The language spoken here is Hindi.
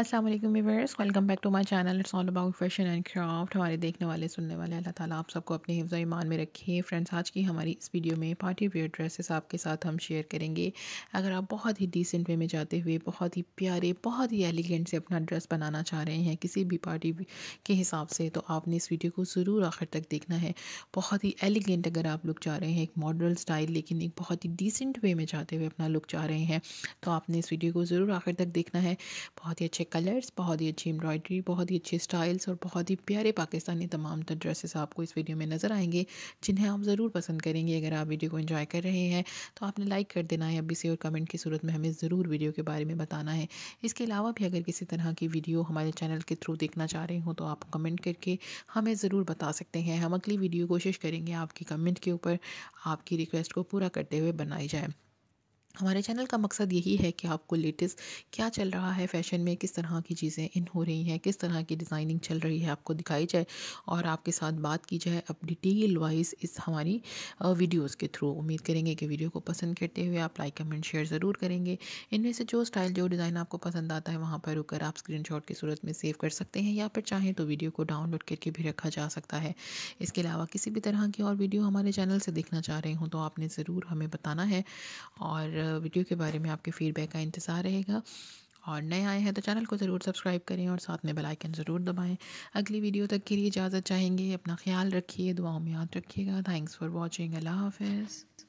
अस्सलाम वालेकुम welcome back to my channel it's all about fashion and craft हमारे देखने वाले सुनने वाले अल्लाह ताला आप सबको अपने हिफ्ज़ ईमान में रखे फ्रेंड्स आज की हमारी इस वीडियो में पार्टी वेयर ड्रेसेस आपके साथ हम शेयर करेंगे अगर आप बहुत ही डिसेंट वे में जाते हुए बहुत ही प्यारे बहुत ही एलिगेंट से अपना ड्रेस बनाना चाह रहे हैं किसी भी पार्टी के हिसाब से तो आपने इस वीडियो को ज़रूर आखिर तक देखना है बहुत ही एलिगेंट अगर आप लुक चाह रहे हैं एक मॉडर्न स्टाइल लेकिन एक बहुत ही डिसेंट वे में जाते हुए अपना लुक चाह रहे हैं तो आपने इस वीडियो को ज़रूर आखिर तक देखना है बहुत ही अच्छे कलर्स बहुत ही अच्छी एम्ब्रॉयडरी बहुत ही अच्छे स्टाइल्स और बहुत ही प्यारे पाकिस्तानी तमाम तर ड्रेसेस आपको इस वीडियो में नज़र आएंगे जिन्हें आप ज़रूर पसंद करेंगे अगर आप वीडियो को इन्जॉय कर रहे हैं तो आपने लाइक कर देना है अभी से और कमेंट की सूरत में हमें ज़रूर वीडियो के बारे में बताना है इसके अलावा भी अगर किसी तरह की वीडियो हमारे चैनल के थ्रू देखना चाह रहे हो तो आप कमेंट करके हमें ज़रूर बता सकते हैं हम अगली वीडियो कोशिश करेंगे आपकी कमेंट के ऊपर आपकी रिक्वेस्ट को पूरा करते हुए बनाई जाए हमारे चैनल का मकसद यही है कि आपको लेटेस्ट क्या चल रहा है फैशन में किस तरह की चीज़ें इन हो रही हैं किस तरह की डिज़ाइनिंग चल रही है आपको दिखाई जाए और आपके साथ बात की जाए अब डिटेल वाइज इस हमारी वीडियोस के थ्रू उम्मीद करेंगे कि वीडियो को पसंद करते हुए आप लाइक कमेंट शेयर ज़रूर करेंगे इनमें से जो स्टाइल जो डिज़ाइन आपको पसंद आता है वहाँ पर रुक कर आप स्क्रीन की सूरत में सेव कर सकते हैं या फिर चाहें तो वीडियो को डाउनलोड करके भी रखा जा सकता है इसके अलावा किसी भी तरह की और वीडियो हमारे चैनल से देखना चाह रहे हों तो आपने ज़रूर हमें बताना है और वीडियो के बारे में आपके फीडबैक का इंतज़ार रहेगा और नए आए हैं तो चैनल को ज़रूर सब्सक्राइब करें और साथ में बेल आइकन ज़रूर दबाएं अगली वीडियो तक के लिए इजाज़त चाहेंगे अपना ख्याल रखिए दुआओं में याद रखिएगा थैंक्स फॉर वॉचिंग अल्लाह हाफिज़